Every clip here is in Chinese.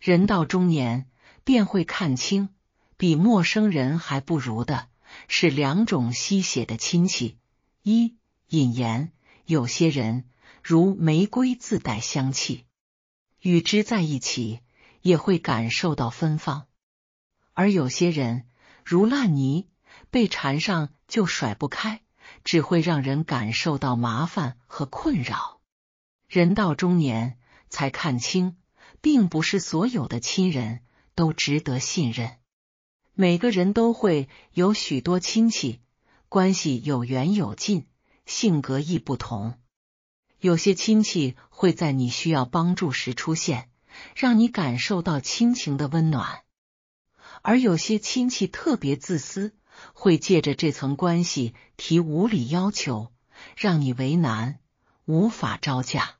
人到中年，便会看清比陌生人还不如的是两种吸血的亲戚：一引言。有些人如玫瑰自带香气，与之在一起也会感受到芬芳；而有些人如烂泥，被缠上就甩不开，只会让人感受到麻烦和困扰。人到中年，才看清。并不是所有的亲人都值得信任。每个人都会有许多亲戚，关系有远有近，性格亦不同。有些亲戚会在你需要帮助时出现，让你感受到亲情的温暖；而有些亲戚特别自私，会借着这层关系提无理要求，让你为难，无法招架。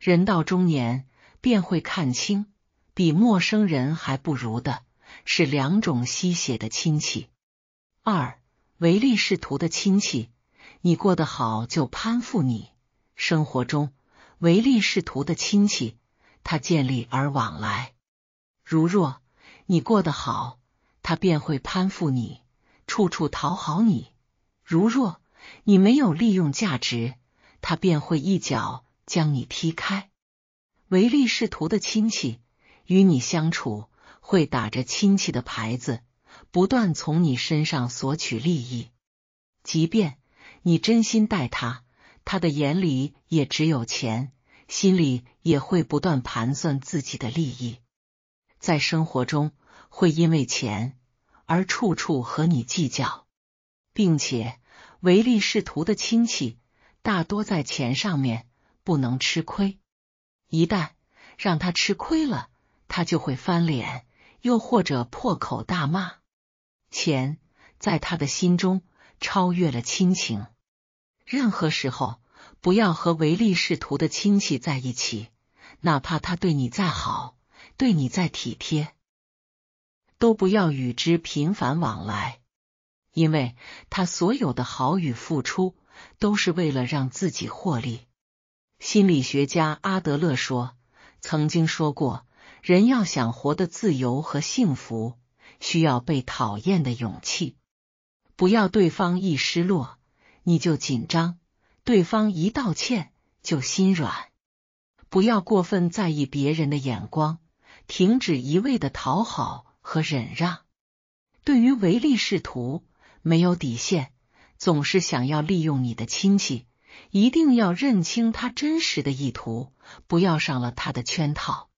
人到中年。便会看清，比陌生人还不如的是两种吸血的亲戚：二唯利是图的亲戚。你过得好就攀附你；生活中唯利是图的亲戚，他见利而往来。如若你过得好，他便会攀附你，处处讨好你；如若你没有利用价值，他便会一脚将你踢开。唯利是图的亲戚与你相处，会打着亲戚的牌子，不断从你身上索取利益。即便你真心待他，他的眼里也只有钱，心里也会不断盘算自己的利益。在生活中，会因为钱而处处和你计较，并且唯利是图的亲戚大多在钱上面不能吃亏。一旦让他吃亏了，他就会翻脸，又或者破口大骂。钱在他的心中超越了亲情。任何时候，不要和唯利是图的亲戚在一起，哪怕他对你再好，对你再体贴，都不要与之频繁往来，因为他所有的好与付出，都是为了让自己获利。心理学家阿德勒说，曾经说过，人要想活得自由和幸福，需要被讨厌的勇气。不要对方一失落你就紧张，对方一道歉就心软。不要过分在意别人的眼光，停止一味的讨好和忍让。对于唯利是图、没有底线、总是想要利用你的亲戚。一定要认清他真实的意图，不要上了他的圈套。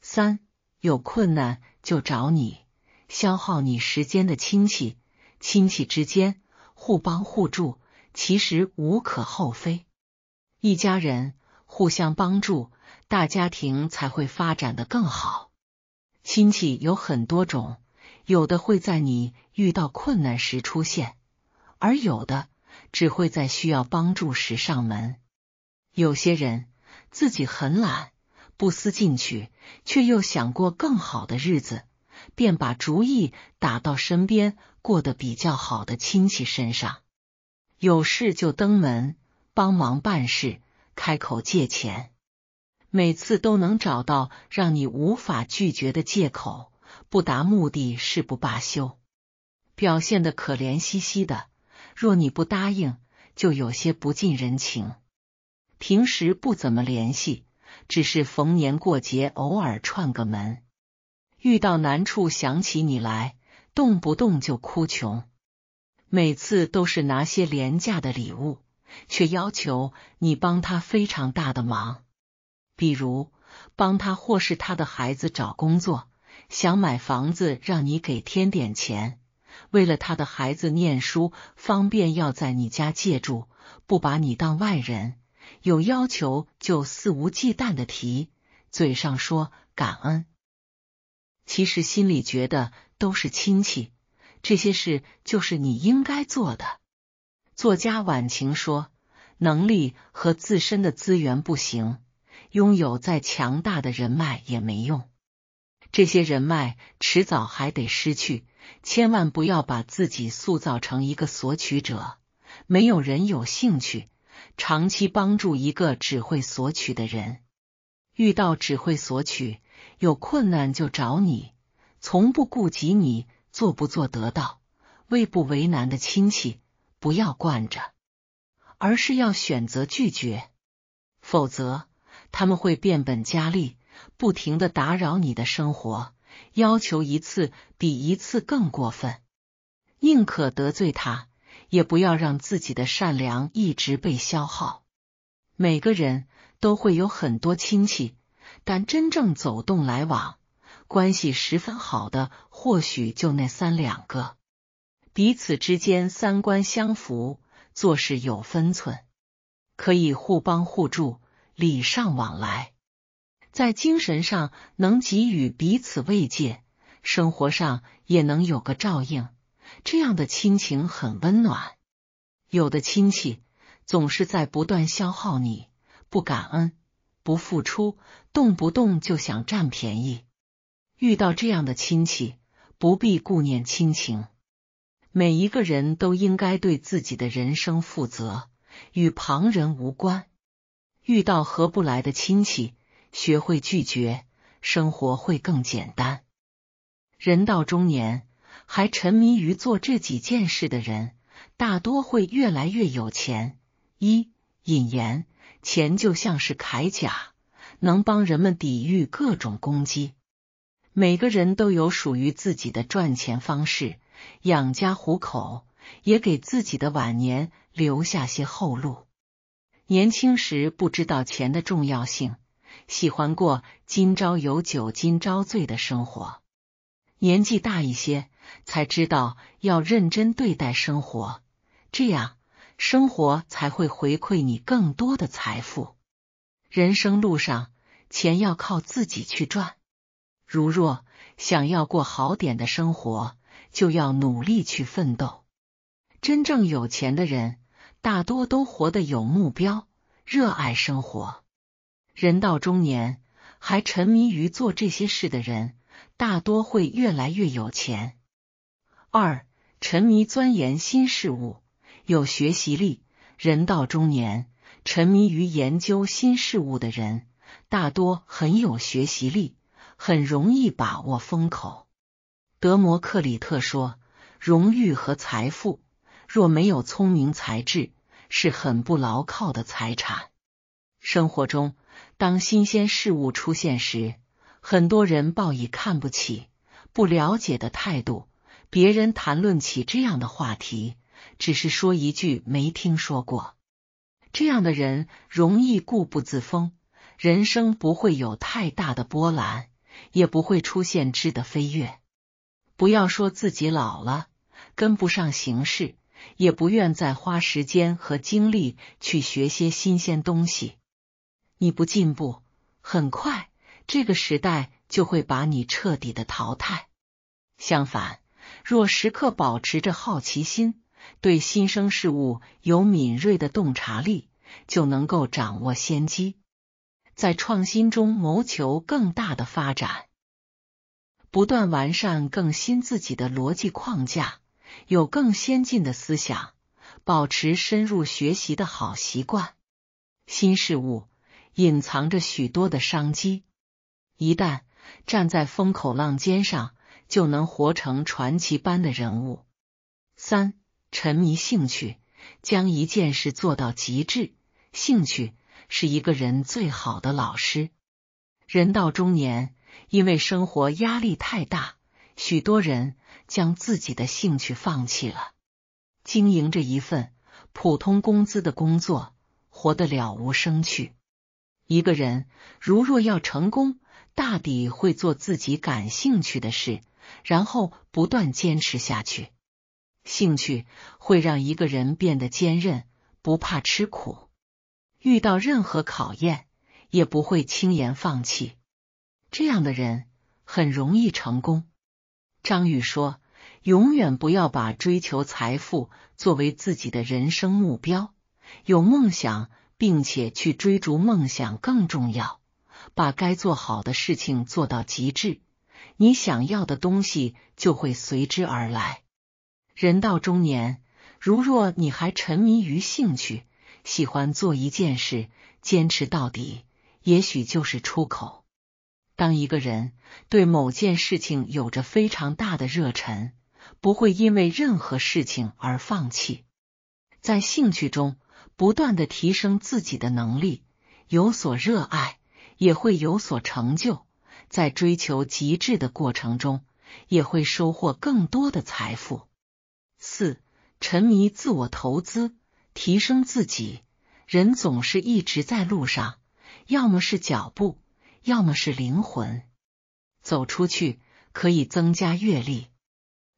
三有困难就找你，消耗你时间的亲戚，亲戚之间互帮互助，其实无可厚非。一家人互相帮助，大家庭才会发展的更好。亲戚有很多种，有的会在你遇到困难时出现，而有的。只会在需要帮助时上门。有些人自己很懒，不思进取，却又想过更好的日子，便把主意打到身边过得比较好的亲戚身上。有事就登门帮忙办事，开口借钱，每次都能找到让你无法拒绝的借口，不达目的誓不罢休，表现的可怜兮兮的。若你不答应，就有些不近人情。平时不怎么联系，只是逢年过节偶尔串个门。遇到难处想起你来，动不动就哭穷。每次都是拿些廉价的礼物，却要求你帮他非常大的忙，比如帮他或是他的孩子找工作，想买房子让你给添点钱。为了他的孩子念书方便，要在你家借住，不把你当外人，有要求就肆无忌惮的提，嘴上说感恩，其实心里觉得都是亲戚，这些事就是你应该做的。作家婉晴说，能力和自身的资源不行，拥有再强大的人脉也没用。这些人脉迟早还得失去，千万不要把自己塑造成一个索取者。没有人有兴趣长期帮助一个只会索取的人。遇到只会索取、有困难就找你、从不顾及你做不做得到为不为难的亲戚，不要惯着，而是要选择拒绝，否则他们会变本加厉。不停的打扰你的生活，要求一次比一次更过分。宁可得罪他，也不要让自己的善良一直被消耗。每个人都会有很多亲戚，但真正走动来往、关系十分好的，或许就那三两个。彼此之间三观相符，做事有分寸，可以互帮互助，礼尚往来。在精神上能给予彼此慰藉，生活上也能有个照应，这样的亲情很温暖。有的亲戚总是在不断消耗你，不感恩、不付出，动不动就想占便宜。遇到这样的亲戚，不必顾念亲情。每一个人都应该对自己的人生负责，与旁人无关。遇到合不来的亲戚。学会拒绝，生活会更简单。人到中年还沉迷于做这几件事的人，大多会越来越有钱。一引言，钱就像是铠甲，能帮人们抵御各种攻击。每个人都有属于自己的赚钱方式，养家糊口，也给自己的晚年留下些后路。年轻时不知道钱的重要性。喜欢过今朝有酒今朝醉的生活，年纪大一些才知道要认真对待生活，这样生活才会回馈你更多的财富。人生路上，钱要靠自己去赚。如若想要过好点的生活，就要努力去奋斗。真正有钱的人，大多都活得有目标，热爱生活。人到中年还沉迷于做这些事的人，大多会越来越有钱。二、沉迷钻研新事物，有学习力。人到中年沉迷于研究新事物的人，大多很有学习力，很容易把握风口。德摩克里特说：“荣誉和财富，若没有聪明才智，是很不牢靠的财产。”生活中。当新鲜事物出现时，很多人抱以看不起、不了解的态度。别人谈论起这样的话题，只是说一句“没听说过”。这样的人容易固步自封，人生不会有太大的波澜，也不会出现质的飞跃。不要说自己老了，跟不上形势，也不愿再花时间和精力去学些新鲜东西。你不进步，很快这个时代就会把你彻底的淘汰。相反，若时刻保持着好奇心，对新生事物有敏锐的洞察力，就能够掌握先机，在创新中谋求更大的发展，不断完善更新自己的逻辑框架，有更先进的思想，保持深入学习的好习惯，新事物。隐藏着许多的商机，一旦站在风口浪尖上，就能活成传奇般的人物。三、沉迷兴趣，将一件事做到极致。兴趣是一个人最好的老师。人到中年，因为生活压力太大，许多人将自己的兴趣放弃了，经营着一份普通工资的工作，活得了无生趣。一个人如若要成功，大抵会做自己感兴趣的事，然后不断坚持下去。兴趣会让一个人变得坚韧，不怕吃苦，遇到任何考验也不会轻言放弃。这样的人很容易成功。张宇说：“永远不要把追求财富作为自己的人生目标，有梦想。”并且去追逐梦想更重要，把该做好的事情做到极致，你想要的东西就会随之而来。人到中年，如若你还沉迷于兴趣，喜欢做一件事，坚持到底，也许就是出口。当一个人对某件事情有着非常大的热忱，不会因为任何事情而放弃，在兴趣中。不断的提升自己的能力，有所热爱也会有所成就，在追求极致的过程中，也会收获更多的财富。四、沉迷自我投资，提升自己。人总是一直在路上，要么是脚步，要么是灵魂。走出去可以增加阅历，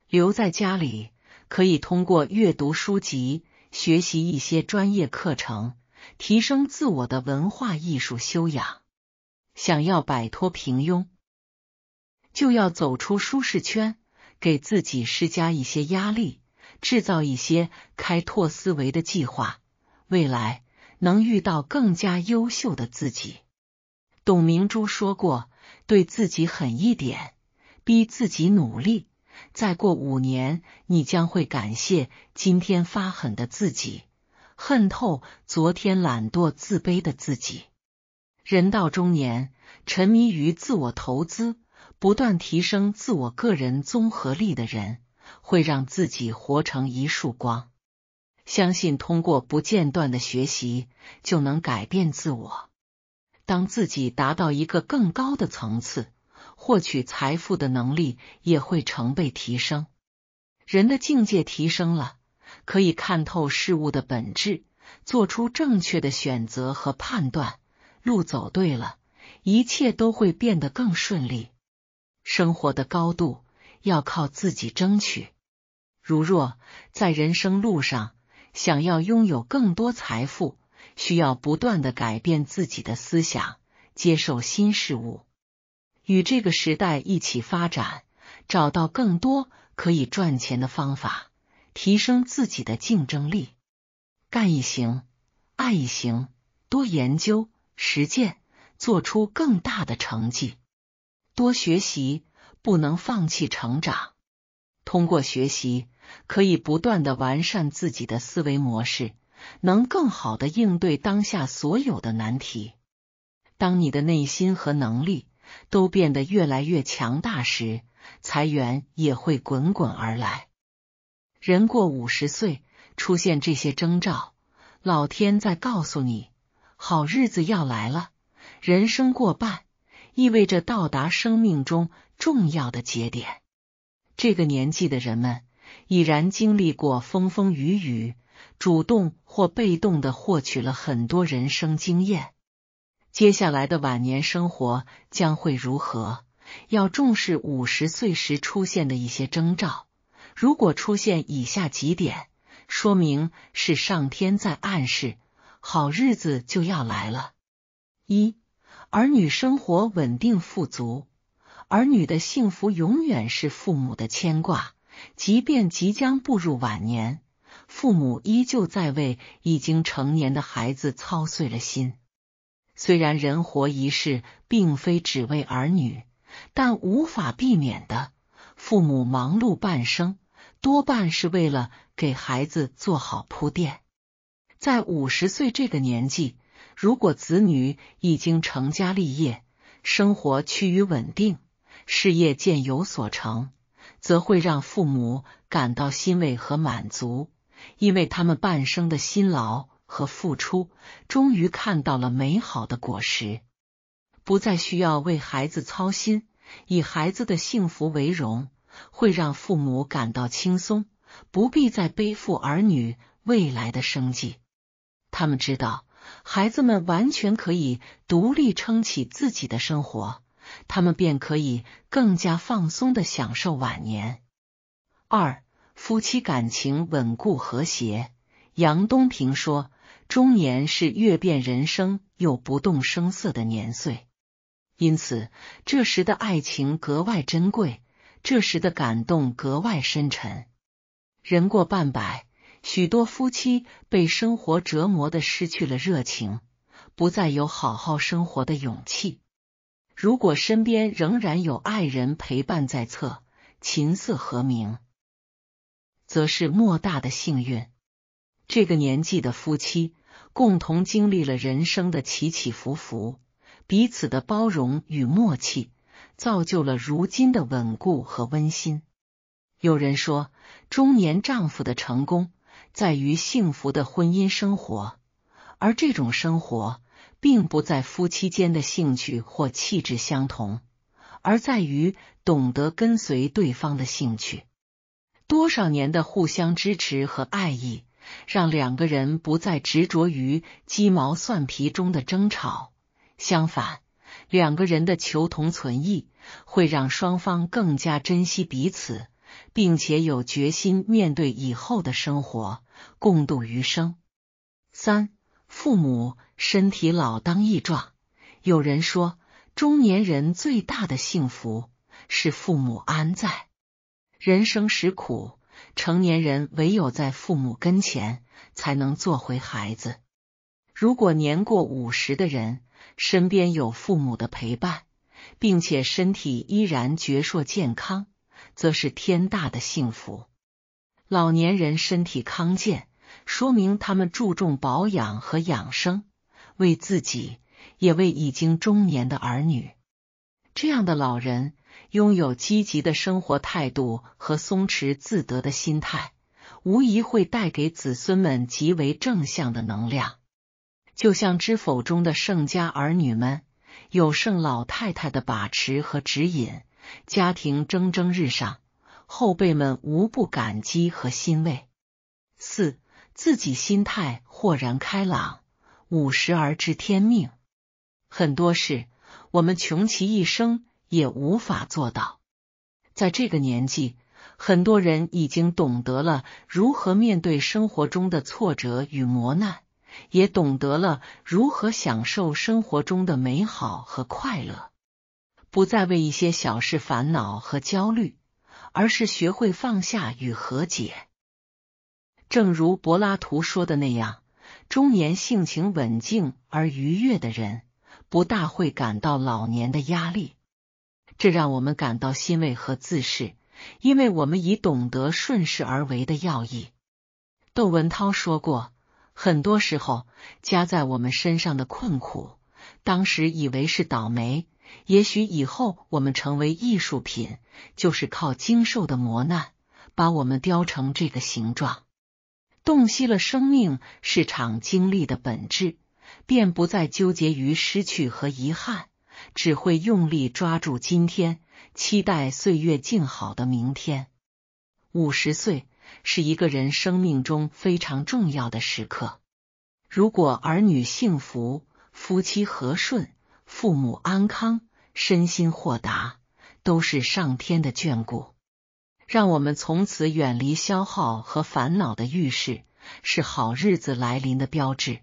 留在家里可以通过阅读书籍。学习一些专业课程，提升自我的文化艺术修养。想要摆脱平庸，就要走出舒适圈，给自己施加一些压力，制造一些开拓思维的计划。未来能遇到更加优秀的自己。董明珠说过：“对自己狠一点，逼自己努力。”再过五年，你将会感谢今天发狠的自己，恨透昨天懒惰自卑的自己。人到中年，沉迷于自我投资，不断提升自我个人综合力的人，会让自己活成一束光。相信通过不间断的学习，就能改变自我。当自己达到一个更高的层次。获取财富的能力也会成倍提升。人的境界提升了，可以看透事物的本质，做出正确的选择和判断。路走对了，一切都会变得更顺利。生活的高度要靠自己争取。如若在人生路上想要拥有更多财富，需要不断的改变自己的思想，接受新事物。与这个时代一起发展，找到更多可以赚钱的方法，提升自己的竞争力。干一行，爱一行，多研究、实践，做出更大的成绩。多学习，不能放弃成长。通过学习，可以不断的完善自己的思维模式，能更好的应对当下所有的难题。当你的内心和能力。都变得越来越强大时，财源也会滚滚而来。人过五十岁，出现这些征兆，老天在告诉你，好日子要来了。人生过半，意味着到达生命中重要的节点。这个年纪的人们，已然经历过风风雨雨，主动或被动的获取了很多人生经验。接下来的晚年生活将会如何？要重视五十岁时出现的一些征兆。如果出现以下几点，说明是上天在暗示，好日子就要来了。一，儿女生活稳定富足，儿女的幸福永远是父母的牵挂。即便即将步入晚年，父母依旧在为已经成年的孩子操碎了心。虽然人活一世并非只为儿女，但无法避免的，父母忙碌半生，多半是为了给孩子做好铺垫。在五十岁这个年纪，如果子女已经成家立业，生活趋于稳定，事业渐有所成，则会让父母感到欣慰和满足，因为他们半生的辛劳。和付出，终于看到了美好的果实，不再需要为孩子操心，以孩子的幸福为荣，会让父母感到轻松，不必再背负儿女未来的生计。他们知道孩子们完全可以独立撑起自己的生活，他们便可以更加放松的享受晚年。二夫妻感情稳固和谐，杨东平说。中年是阅遍人生又不动声色的年岁，因此这时的爱情格外珍贵，这时的感动格外深沉。人过半百，许多夫妻被生活折磨的失去了热情，不再有好好生活的勇气。如果身边仍然有爱人陪伴在侧，琴瑟和鸣，则是莫大的幸运。这个年纪的夫妻共同经历了人生的起起伏伏，彼此的包容与默契，造就了如今的稳固和温馨。有人说，中年丈夫的成功在于幸福的婚姻生活，而这种生活并不在夫妻间的兴趣或气质相同，而在于懂得跟随对方的兴趣。多少年的互相支持和爱意。让两个人不再执着于鸡毛蒜皮中的争吵，相反，两个人的求同存异会让双方更加珍惜彼此，并且有决心面对以后的生活，共度余生。三、父母身体老当益壮。有人说，中年人最大的幸福是父母安在。人生实苦。成年人唯有在父母跟前才能做回孩子。如果年过五十的人身边有父母的陪伴，并且身体依然矍铄健康，则是天大的幸福。老年人身体康健，说明他们注重保养和养生，为自己，也为已经中年的儿女。这样的老人。拥有积极的生活态度和松弛自得的心态，无疑会带给子孙们极为正向的能量。就像《知否》中的盛家儿女们，有盛老太太的把持和指引，家庭蒸蒸日上，后辈们无不感激和欣慰。四、自己心态豁然开朗，五十而知天命。很多事，我们穷其一生。也无法做到。在这个年纪，很多人已经懂得了如何面对生活中的挫折与磨难，也懂得了如何享受生活中的美好和快乐，不再为一些小事烦恼和焦虑，而是学会放下与和解。正如柏拉图说的那样，中年性情稳静而愉悦的人，不大会感到老年的压力。这让我们感到欣慰和自适，因为我们已懂得顺势而为的要义。窦文涛说过，很多时候加在我们身上的困苦，当时以为是倒霉，也许以后我们成为艺术品，就是靠经受的磨难把我们雕成这个形状。洞悉了生命是场经历的本质，便不再纠结于失去和遗憾。只会用力抓住今天，期待岁月静好的明天。五十岁是一个人生命中非常重要的时刻。如果儿女幸福，夫妻和顺，父母安康，身心豁达，都是上天的眷顾。让我们从此远离消耗和烦恼的浴室，是好日子来临的标志。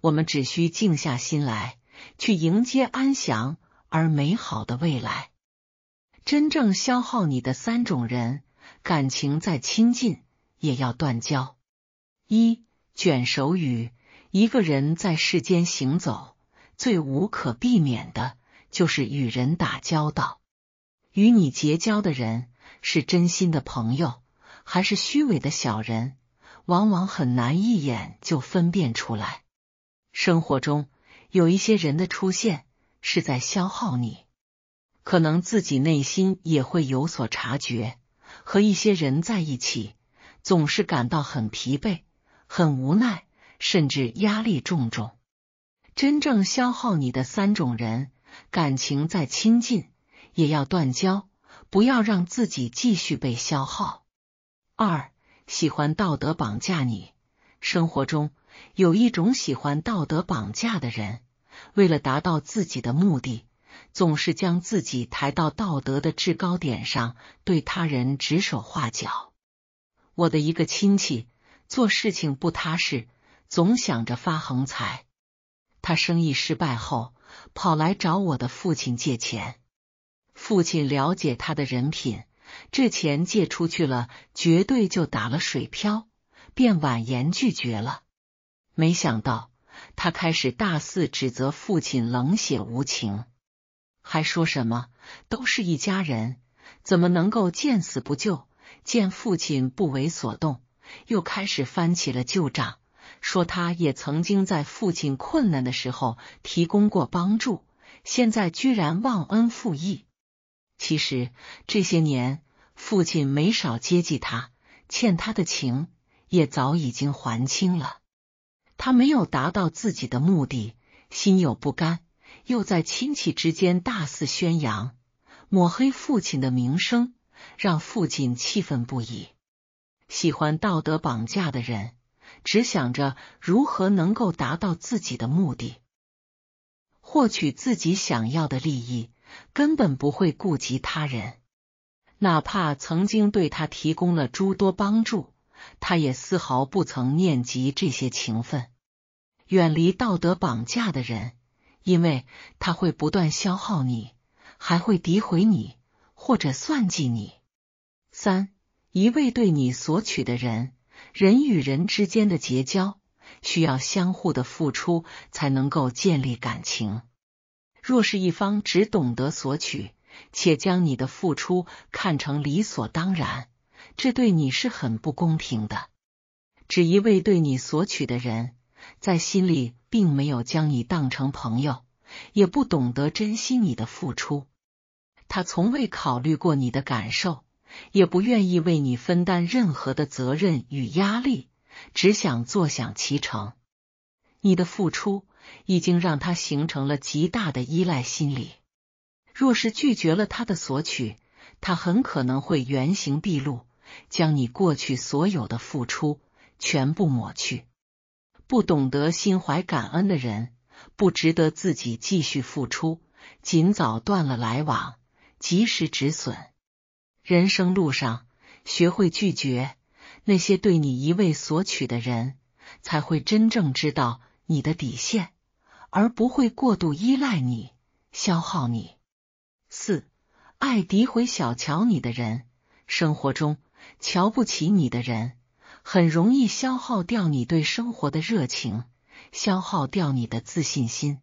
我们只需静下心来。去迎接安详而美好的未来。真正消耗你的三种人，感情再亲近也要断交。一卷手语。一个人在世间行走，最无可避免的就是与人打交道。与你结交的人是真心的朋友，还是虚伪的小人，往往很难一眼就分辨出来。生活中。有一些人的出现是在消耗你，可能自己内心也会有所察觉。和一些人在一起，总是感到很疲惫、很无奈，甚至压力重重。真正消耗你的三种人，感情再亲近也要断交，不要让自己继续被消耗。二，喜欢道德绑架你，生活中。有一种喜欢道德绑架的人，为了达到自己的目的，总是将自己抬到道德的制高点上，对他人指手画脚。我的一个亲戚做事情不踏实，总想着发横财。他生意失败后，跑来找我的父亲借钱。父亲了解他的人品，这钱借出去了，绝对就打了水漂，便婉言拒绝了。没想到他开始大肆指责父亲冷血无情，还说什么都是一家人，怎么能够见死不救？见父亲不为所动，又开始翻起了旧账，说他也曾经在父亲困难的时候提供过帮助，现在居然忘恩负义。其实这些年父亲没少接济他，欠他的情也早已经还清了。他没有达到自己的目的，心有不甘，又在亲戚之间大肆宣扬，抹黑父亲的名声，让父亲气愤不已。喜欢道德绑架的人，只想着如何能够达到自己的目的，获取自己想要的利益，根本不会顾及他人。哪怕曾经对他提供了诸多帮助，他也丝毫不曾念及这些情分。远离道德绑架的人，因为他会不断消耗你，还会诋毁你或者算计你。三，一味对你索取的人，人与人之间的结交需要相互的付出才能够建立感情。若是一方只懂得索取，且将你的付出看成理所当然，这对你是很不公平的。只一味对你索取的人。在心里，并没有将你当成朋友，也不懂得珍惜你的付出。他从未考虑过你的感受，也不愿意为你分担任何的责任与压力，只想坐享其成。你的付出已经让他形成了极大的依赖心理。若是拒绝了他的索取，他很可能会原形毕露，将你过去所有的付出全部抹去。不懂得心怀感恩的人，不值得自己继续付出，尽早断了来往，及时止损。人生路上，学会拒绝那些对你一味索取的人，才会真正知道你的底线，而不会过度依赖你，消耗你。四，爱诋毁、小瞧你的人，生活中瞧不起你的人。很容易消耗掉你对生活的热情，消耗掉你的自信心。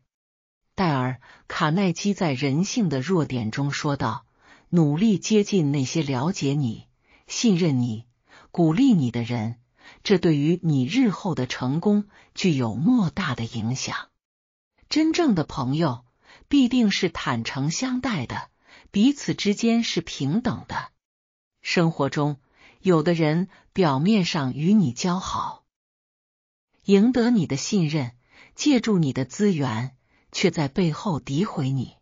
戴尔·卡耐基在《人性的弱点》中说道：“努力接近那些了解你、信任你、鼓励你的人，这对于你日后的成功具有莫大的影响。”真正的朋友必定是坦诚相待的，彼此之间是平等的。生活中，有的人。表面上与你交好，赢得你的信任，借助你的资源，却在背后诋毁你。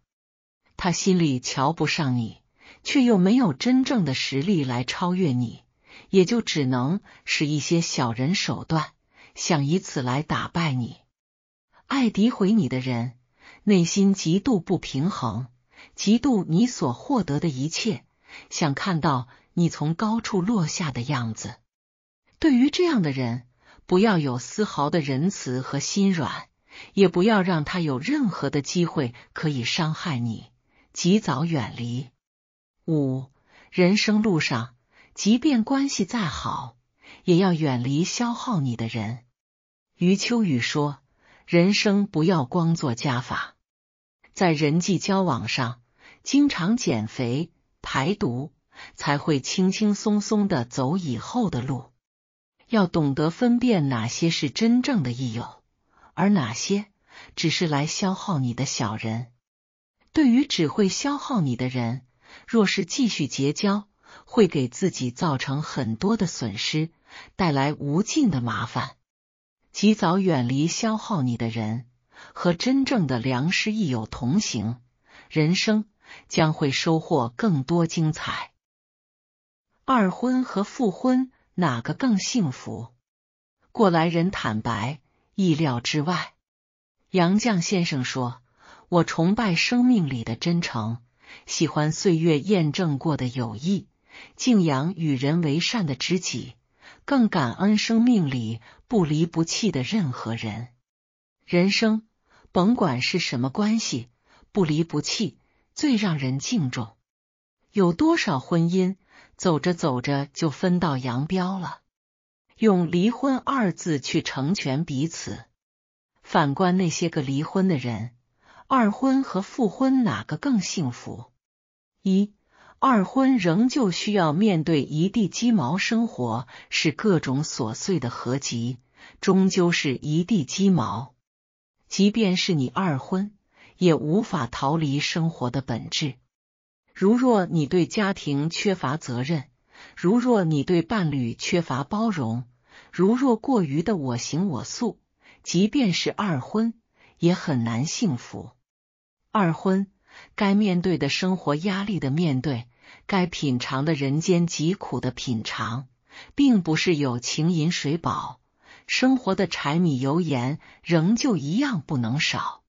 他心里瞧不上你，却又没有真正的实力来超越你，也就只能使一些小人手段，想以此来打败你。爱诋毁你的人，内心极度不平衡，嫉妒你所获得的一切，想看到你从高处落下的样子。对于这样的人，不要有丝毫的仁慈和心软，也不要让他有任何的机会可以伤害你，及早远离。五、人生路上，即便关系再好，也要远离消耗你的人。余秋雨说：“人生不要光做加法，在人际交往上，经常减肥排毒，才会轻轻松松的走以后的路。”要懂得分辨哪些是真正的益友，而哪些只是来消耗你的小人。对于只会消耗你的人，若是继续结交，会给自己造成很多的损失，带来无尽的麻烦。及早远离消耗你的人，和真正的良师益友同行，人生将会收获更多精彩。二婚和复婚。哪个更幸福？过来人坦白，意料之外。杨绛先生说：“我崇拜生命里的真诚，喜欢岁月验证过的友谊，敬仰与人为善的知己，更感恩生命里不离不弃的任何人。人生，甭管是什么关系，不离不弃，最让人敬重。有多少婚姻？”走着走着就分道扬镳了，用离婚二字去成全彼此。反观那些个离婚的人，二婚和复婚哪个更幸福？一、二婚仍旧需要面对一地鸡毛，生活是各种琐碎的合集，终究是一地鸡毛。即便是你二婚，也无法逃离生活的本质。如若你对家庭缺乏责任，如若你对伴侣缺乏包容，如若过于的我行我素，即便是二婚，也很难幸福。二婚该面对的生活压力的面对，该品尝的人间疾苦的品尝，并不是有情饮水饱，生活的柴米油盐仍旧一样不能少。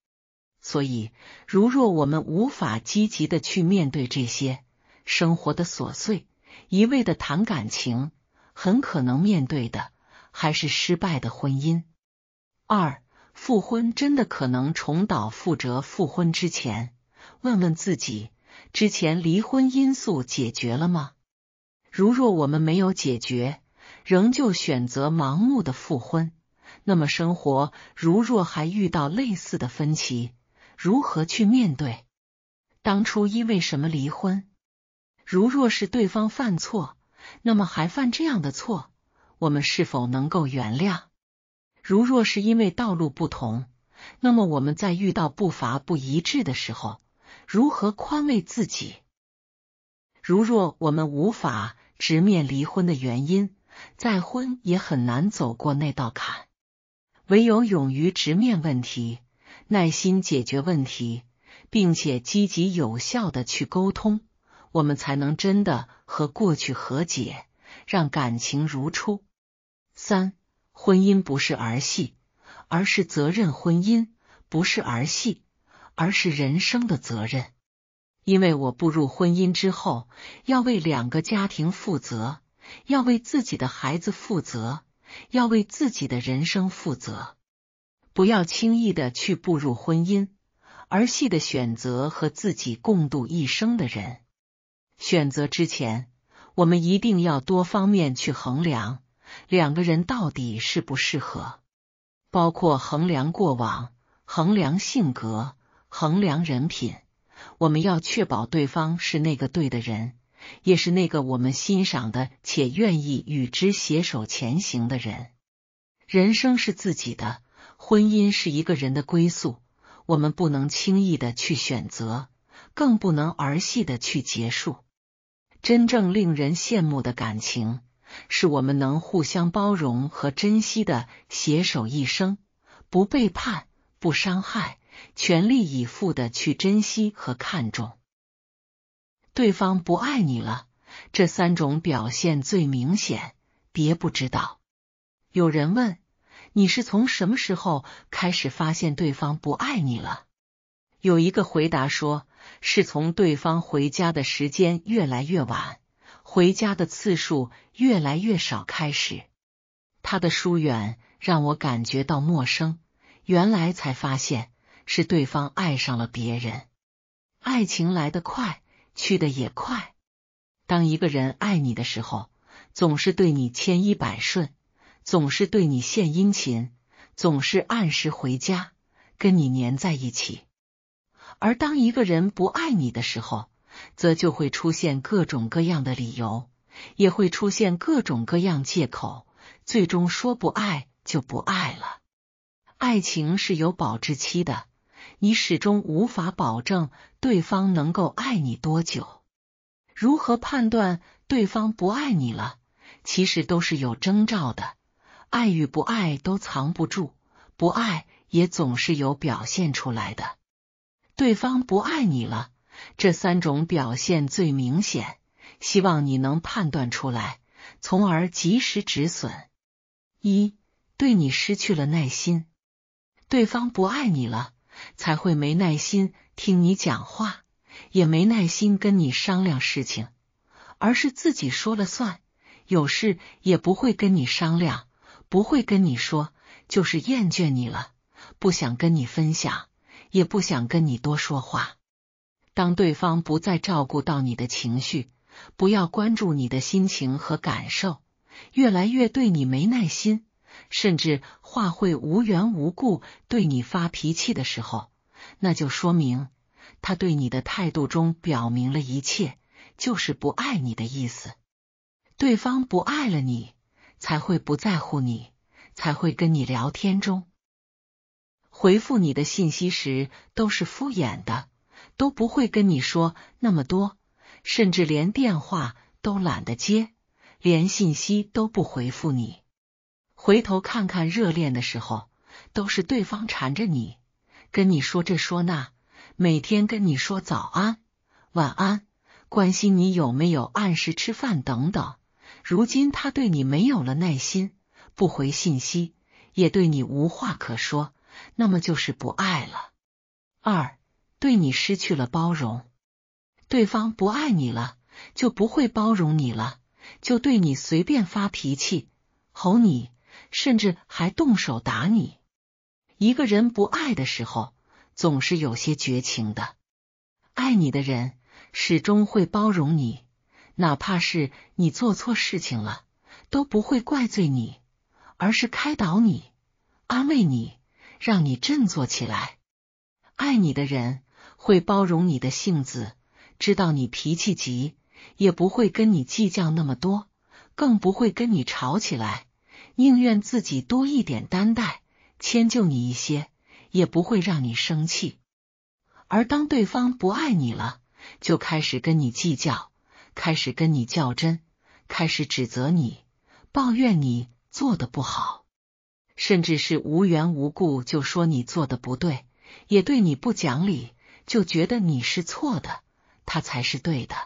所以，如若我们无法积极的去面对这些生活的琐碎，一味的谈感情，很可能面对的还是失败的婚姻。二复婚真的可能重蹈覆辙。复婚之前，问问自己，之前离婚因素解决了吗？如若我们没有解决，仍旧选择盲目的复婚，那么生活如若还遇到类似的分歧。如何去面对当初因为什么离婚？如若是对方犯错，那么还犯这样的错，我们是否能够原谅？如若是因为道路不同，那么我们在遇到步伐不一致的时候，如何宽慰自己？如若我们无法直面离婚的原因，再婚也很难走过那道坎。唯有勇于直面问题。耐心解决问题，并且积极有效的去沟通，我们才能真的和过去和解，让感情如初。三，婚姻不是儿戏，而是责任。婚姻不是儿戏，而是人生的责任。因为我步入婚姻之后，要为两个家庭负责，要为自己的孩子负责，要为自己的人生负责。不要轻易的去步入婚姻，儿戏的选择和自己共度一生的人。选择之前，我们一定要多方面去衡量两个人到底适不适合，包括衡量过往、衡量性格、衡量人品。我们要确保对方是那个对的人，也是那个我们欣赏的且愿意与之携手前行的人。人生是自己的。婚姻是一个人的归宿，我们不能轻易的去选择，更不能儿戏的去结束。真正令人羡慕的感情，是我们能互相包容和珍惜的，携手一生，不背叛，不伤害，全力以赴的去珍惜和看重。对方不爱你了，这三种表现最明显，别不知道。有人问。你是从什么时候开始发现对方不爱你了？有一个回答说，是从对方回家的时间越来越晚，回家的次数越来越少开始。他的疏远让我感觉到陌生，原来才发现是对方爱上了别人。爱情来得快，去得也快。当一个人爱你的时候，总是对你千依百顺。总是对你献殷勤，总是按时回家，跟你粘在一起。而当一个人不爱你的时候，则就会出现各种各样的理由，也会出现各种各样借口，最终说不爱就不爱了。爱情是有保质期的，你始终无法保证对方能够爱你多久。如何判断对方不爱你了？其实都是有征兆的。爱与不爱都藏不住，不爱也总是有表现出来的。对方不爱你了，这三种表现最明显，希望你能判断出来，从而及时止损。一，对你失去了耐心，对方不爱你了，才会没耐心听你讲话，也没耐心跟你商量事情，而是自己说了算，有事也不会跟你商量。不会跟你说，就是厌倦你了，不想跟你分享，也不想跟你多说话。当对方不再照顾到你的情绪，不要关注你的心情和感受，越来越对你没耐心，甚至话会无缘无故对你发脾气的时候，那就说明他对你的态度中表明了一切，就是不爱你的意思。对方不爱了你。才会不在乎你，才会跟你聊天中回复你的信息时都是敷衍的，都不会跟你说那么多，甚至连电话都懒得接，连信息都不回复你。回头看看热恋的时候，都是对方缠着你，跟你说这说那，每天跟你说早安、晚安，关心你有没有按时吃饭等等。如今他对你没有了耐心，不回信息，也对你无话可说，那么就是不爱了。二，对你失去了包容，对方不爱你了，就不会包容你了，就对你随便发脾气，吼你，甚至还动手打你。一个人不爱的时候，总是有些绝情的，爱你的人始终会包容你。哪怕是你做错事情了，都不会怪罪你，而是开导你、安慰你，让你振作起来。爱你的人会包容你的性子，知道你脾气急，也不会跟你计较那么多，更不会跟你吵起来，宁愿自己多一点担待、迁就你一些，也不会让你生气。而当对方不爱你了，就开始跟你计较。开始跟你较真，开始指责你、抱怨你做的不好，甚至是无缘无故就说你做的不对，也对你不讲理，就觉得你是错的，他才是对的。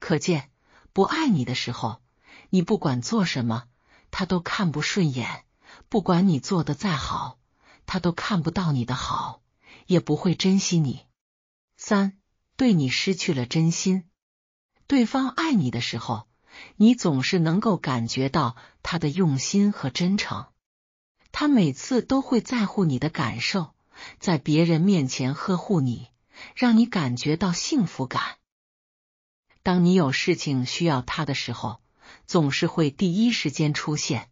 可见不爱你的时候，你不管做什么，他都看不顺眼；不管你做的再好，他都看不到你的好，也不会珍惜你。三，对你失去了真心。对方爱你的时候，你总是能够感觉到他的用心和真诚，他每次都会在乎你的感受，在别人面前呵护你，让你感觉到幸福感。当你有事情需要他的时候，总是会第一时间出现，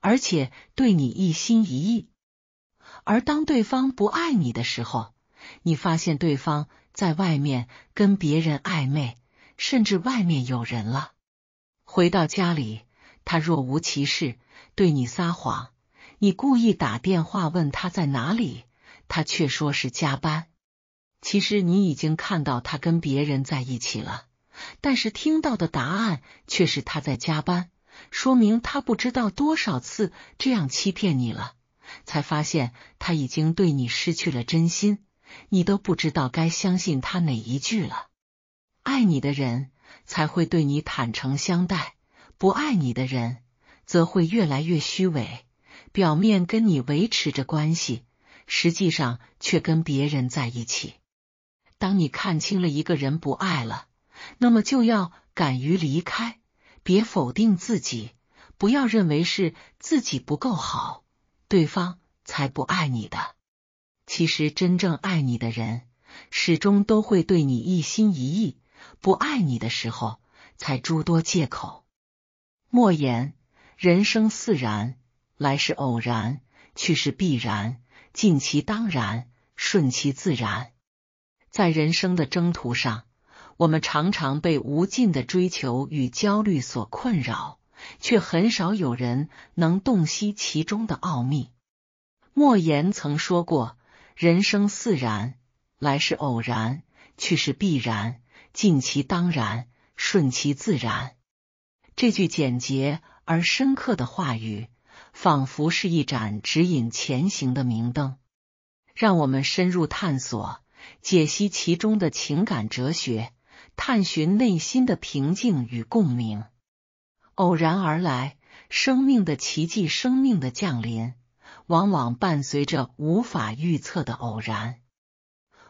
而且对你一心一意。而当对方不爱你的时候，你发现对方在外面跟别人暧昧。甚至外面有人了。回到家里，他若无其事对你撒谎，你故意打电话问他在哪里，他却说是加班。其实你已经看到他跟别人在一起了，但是听到的答案却是他在加班，说明他不知道多少次这样欺骗你了，才发现他已经对你失去了真心，你都不知道该相信他哪一句了。爱你的人才会对你坦诚相待，不爱你的人则会越来越虚伪，表面跟你维持着关系，实际上却跟别人在一起。当你看清了一个人不爱了，那么就要敢于离开，别否定自己，不要认为是自己不够好，对方才不爱你的。其实真正爱你的人，始终都会对你一心一意。不爱你的时候，才诸多借口。莫言，人生似然，来是偶然，去是必然，尽其当然，顺其自然。在人生的征途上，我们常常被无尽的追求与焦虑所困扰，却很少有人能洞悉其中的奥秘。莫言曾说过：“人生似然，来是偶然，去是必然。”尽其当然，顺其自然。这句简洁而深刻的话语，仿佛是一盏指引前行的明灯，让我们深入探索、解析其中的情感哲学，探寻内心的平静与共鸣。偶然而来，生命的奇迹，生命的降临，往往伴随着无法预测的偶然。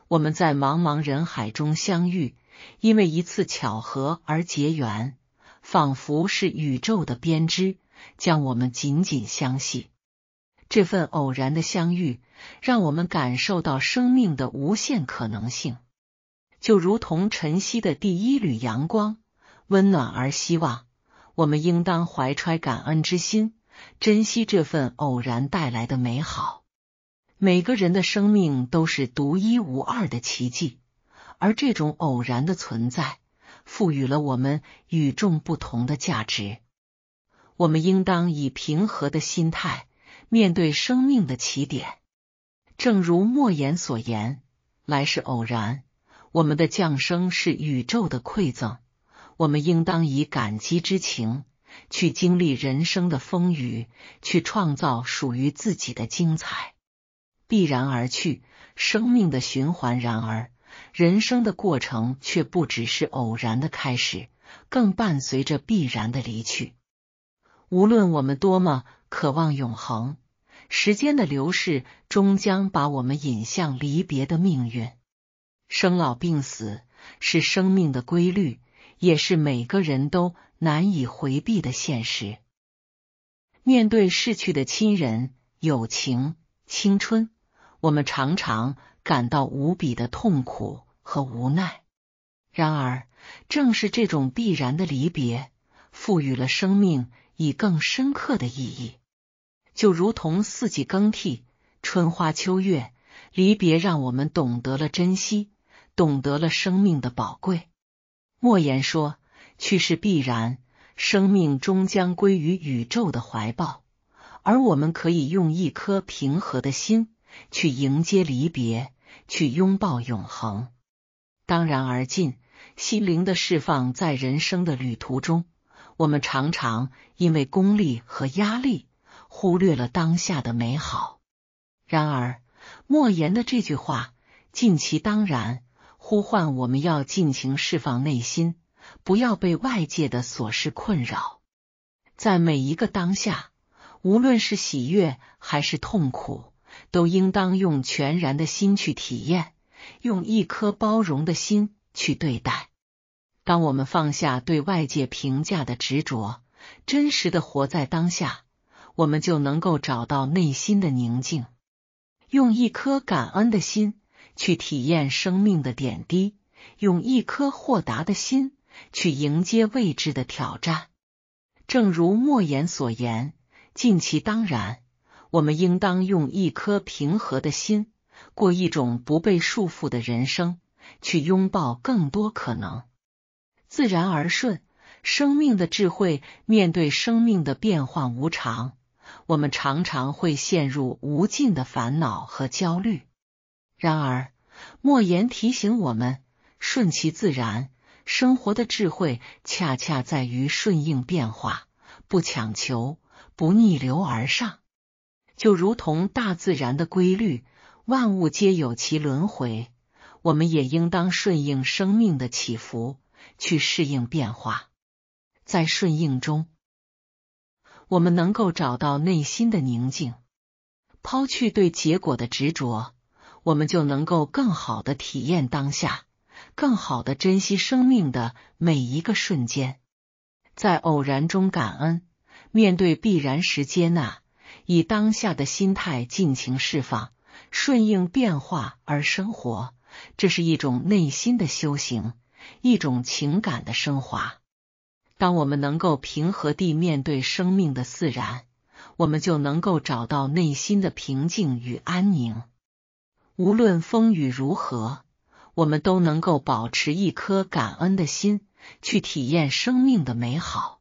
我们在茫茫人海中相遇。因为一次巧合而结缘，仿佛是宇宙的编织，将我们紧紧相系。这份偶然的相遇，让我们感受到生命的无限可能性。就如同晨曦的第一缕阳光，温暖而希望。我们应当怀揣感恩之心，珍惜这份偶然带来的美好。每个人的生命都是独一无二的奇迹。而这种偶然的存在，赋予了我们与众不同的价值。我们应当以平和的心态面对生命的起点。正如莫言所言：“来是偶然，我们的降生是宇宙的馈赠。”我们应当以感激之情去经历人生的风雨，去创造属于自己的精彩。必然而去，生命的循环。然而。人生的过程却不只是偶然的开始，更伴随着必然的离去。无论我们多么渴望永恒，时间的流逝终将把我们引向离别的命运。生老病死是生命的规律，也是每个人都难以回避的现实。面对逝去的亲人、友情、青春，我们常常。感到无比的痛苦和无奈。然而，正是这种必然的离别，赋予了生命以更深刻的意义。就如同四季更替，春花秋月，离别让我们懂得了珍惜，懂得了生命的宝贵。莫言说：“去是必然，生命终将归于宇宙的怀抱，而我们可以用一颗平和的心去迎接离别。”去拥抱永恒，当然而尽。心灵的释放，在人生的旅途中，我们常常因为功利和压力，忽略了当下的美好。然而，莫言的这句话，尽其当然，呼唤我们要尽情释放内心，不要被外界的琐事困扰。在每一个当下，无论是喜悦还是痛苦。都应当用全然的心去体验，用一颗包容的心去对待。当我们放下对外界评价的执着，真实的活在当下，我们就能够找到内心的宁静。用一颗感恩的心去体验生命的点滴，用一颗豁达的心去迎接未知的挑战。正如莫言所言，尽其当然。我们应当用一颗平和的心，过一种不被束缚的人生，去拥抱更多可能，自然而顺。生命的智慧，面对生命的变幻无常，我们常常会陷入无尽的烦恼和焦虑。然而，莫言提醒我们，顺其自然。生活的智慧，恰恰在于顺应变化，不强求，不逆流而上。就如同大自然的规律，万物皆有其轮回，我们也应当顺应生命的起伏，去适应变化。在顺应中，我们能够找到内心的宁静，抛去对结果的执着，我们就能够更好的体验当下，更好的珍惜生命的每一个瞬间。在偶然中感恩，面对必然时接纳。以当下的心态尽情释放，顺应变化而生活，这是一种内心的修行，一种情感的升华。当我们能够平和地面对生命的自然，我们就能够找到内心的平静与安宁。无论风雨如何，我们都能够保持一颗感恩的心，去体验生命的美好。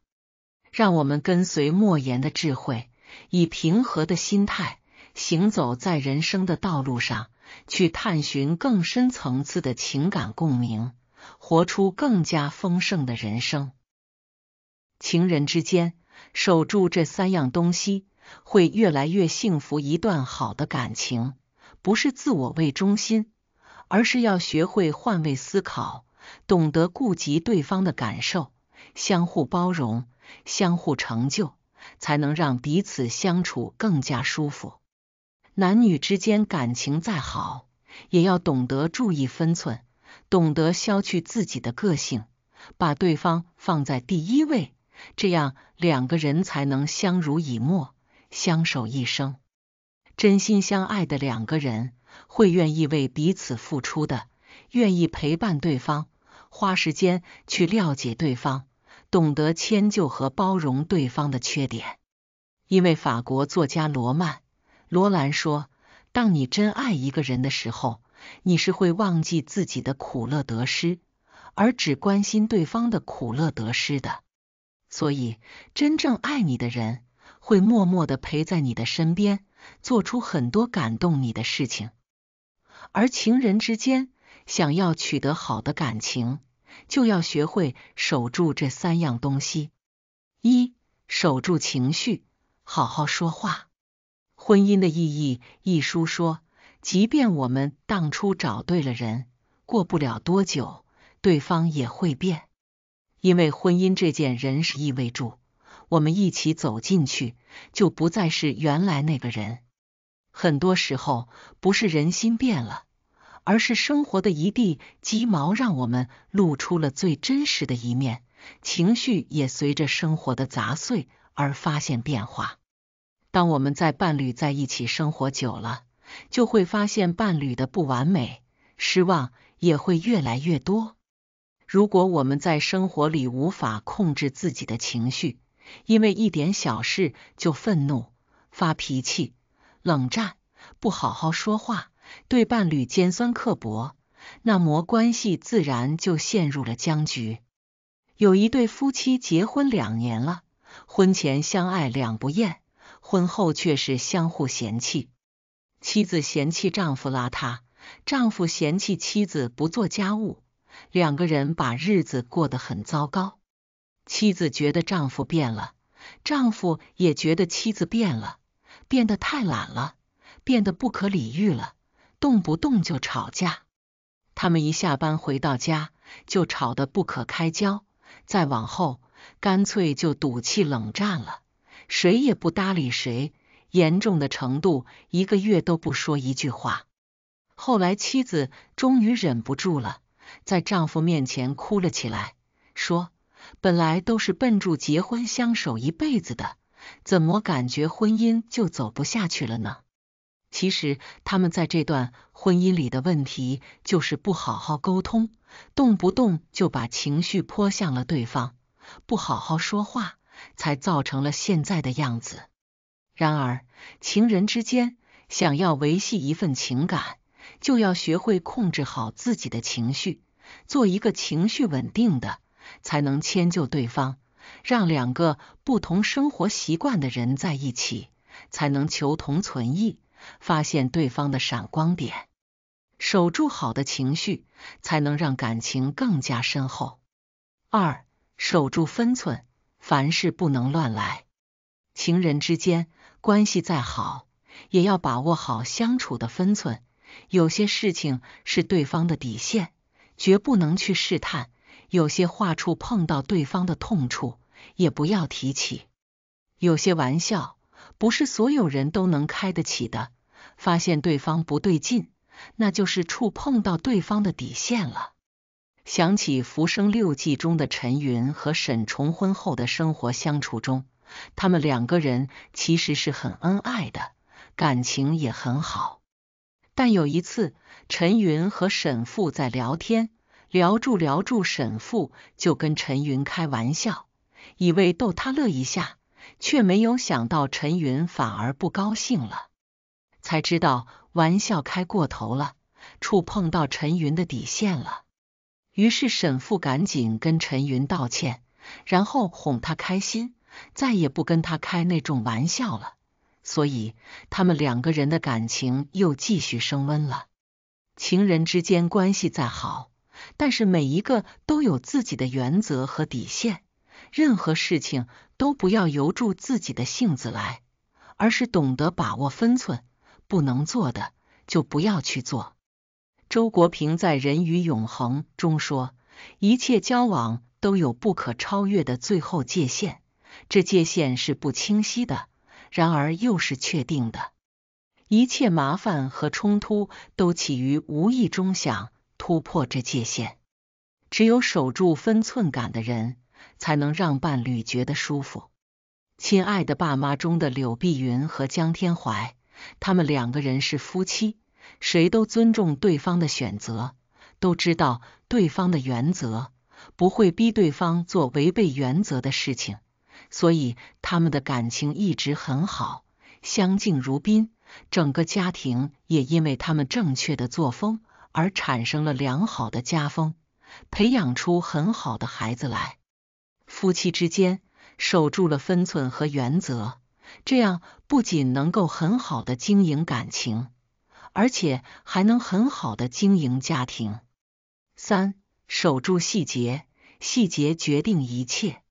让我们跟随莫言的智慧。以平和的心态行走在人生的道路上，去探寻更深层次的情感共鸣，活出更加丰盛的人生。情人之间守住这三样东西，会越来越幸福。一段好的感情不是自我为中心，而是要学会换位思考，懂得顾及对方的感受，相互包容，相互成就。才能让彼此相处更加舒服。男女之间感情再好，也要懂得注意分寸，懂得消去自己的个性，把对方放在第一位，这样两个人才能相濡以沫，相守一生。真心相爱的两个人，会愿意为彼此付出的，愿意陪伴对方，花时间去了解对方。懂得迁就和包容对方的缺点，因为法国作家罗曼·罗兰说：“当你真爱一个人的时候，你是会忘记自己的苦乐得失，而只关心对方的苦乐得失的。”所以，真正爱你的人会默默的陪在你的身边，做出很多感动你的事情。而情人之间想要取得好的感情。就要学会守住这三样东西：一、守住情绪，好好说话。《婚姻的意义》一书说，即便我们当初找对了人，过不了多久，对方也会变，因为婚姻这件人事意味住，我们一起走进去，就不再是原来那个人。很多时候，不是人心变了。而是生活的一地鸡毛，让我们露出了最真实的一面，情绪也随着生活的杂碎而发现变化。当我们在伴侣在一起生活久了，就会发现伴侣的不完美，失望也会越来越多。如果我们在生活里无法控制自己的情绪，因为一点小事就愤怒、发脾气、冷战、不好好说话。对伴侣尖酸刻薄，那么关系自然就陷入了僵局。有一对夫妻结婚两年了，婚前相爱两不厌，婚后却是相互嫌弃。妻子嫌弃丈夫邋遢，丈夫嫌弃妻子不做家务，两个人把日子过得很糟糕。妻子觉得丈夫变了，丈夫也觉得妻子变了，变得太懒了，变得不可理喻了。动不动就吵架，他们一下班回到家就吵得不可开交，再往后干脆就赌气冷战了，谁也不搭理谁，严重的程度一个月都不说一句话。后来妻子终于忍不住了，在丈夫面前哭了起来，说：“本来都是奔住结婚相守一辈子的，怎么感觉婚姻就走不下去了呢？”其实他们在这段婚姻里的问题就是不好好沟通，动不动就把情绪泼向了对方，不好好说话，才造成了现在的样子。然而，情人之间想要维系一份情感，就要学会控制好自己的情绪，做一个情绪稳定的，才能迁就对方，让两个不同生活习惯的人在一起，才能求同存异。发现对方的闪光点，守住好的情绪，才能让感情更加深厚。二、守住分寸，凡事不能乱来。情人之间关系再好，也要把握好相处的分寸。有些事情是对方的底线，绝不能去试探。有些话触碰到对方的痛处，也不要提起。有些玩笑，不是所有人都能开得起的。发现对方不对劲，那就是触碰到对方的底线了。想起《浮生六记》中的陈云和沈重婚后的生活相处中，他们两个人其实是很恩爱的，感情也很好。但有一次，陈云和沈父在聊天，聊住聊住，沈父就跟陈云开玩笑，以为逗他乐一下，却没有想到陈云反而不高兴了。才知道玩笑开过头了，触碰到陈云的底线了。于是沈父赶紧跟陈云道歉，然后哄他开心，再也不跟他开那种玩笑了。所以他们两个人的感情又继续升温了。情人之间关系再好，但是每一个都有自己的原则和底线，任何事情都不要由住自己的性子来，而是懂得把握分寸。不能做的就不要去做。周国平在《人与永恒》中说：“一切交往都有不可超越的最后界限，这界限是不清晰的，然而又是确定的。一切麻烦和冲突都起于无意中想突破这界限。只有守住分寸感的人，才能让伴侣觉得舒服。”《亲爱的爸妈》中的柳碧云和江天怀。他们两个人是夫妻，谁都尊重对方的选择，都知道对方的原则，不会逼对方做违背原则的事情，所以他们的感情一直很好，相敬如宾。整个家庭也因为他们正确的作风而产生了良好的家风，培养出很好的孩子来。夫妻之间守住了分寸和原则。这样不仅能够很好的经营感情，而且还能很好的经营家庭。三、守住细节，细节决定一切。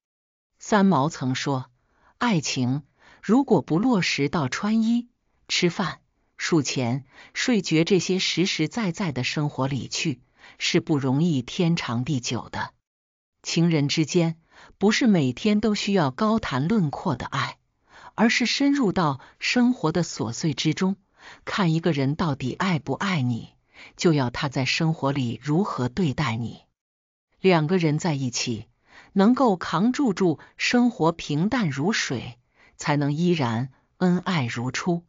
三毛曾说：“爱情如果不落实到穿衣、吃饭、睡前、睡觉这些实实在在的生活里去，是不容易天长地久的。”情人之间不是每天都需要高谈论阔的爱。而是深入到生活的琐碎之中，看一个人到底爱不爱你，就要他在生活里如何对待你。两个人在一起，能够扛住住生活平淡如水，才能依然恩爱如初。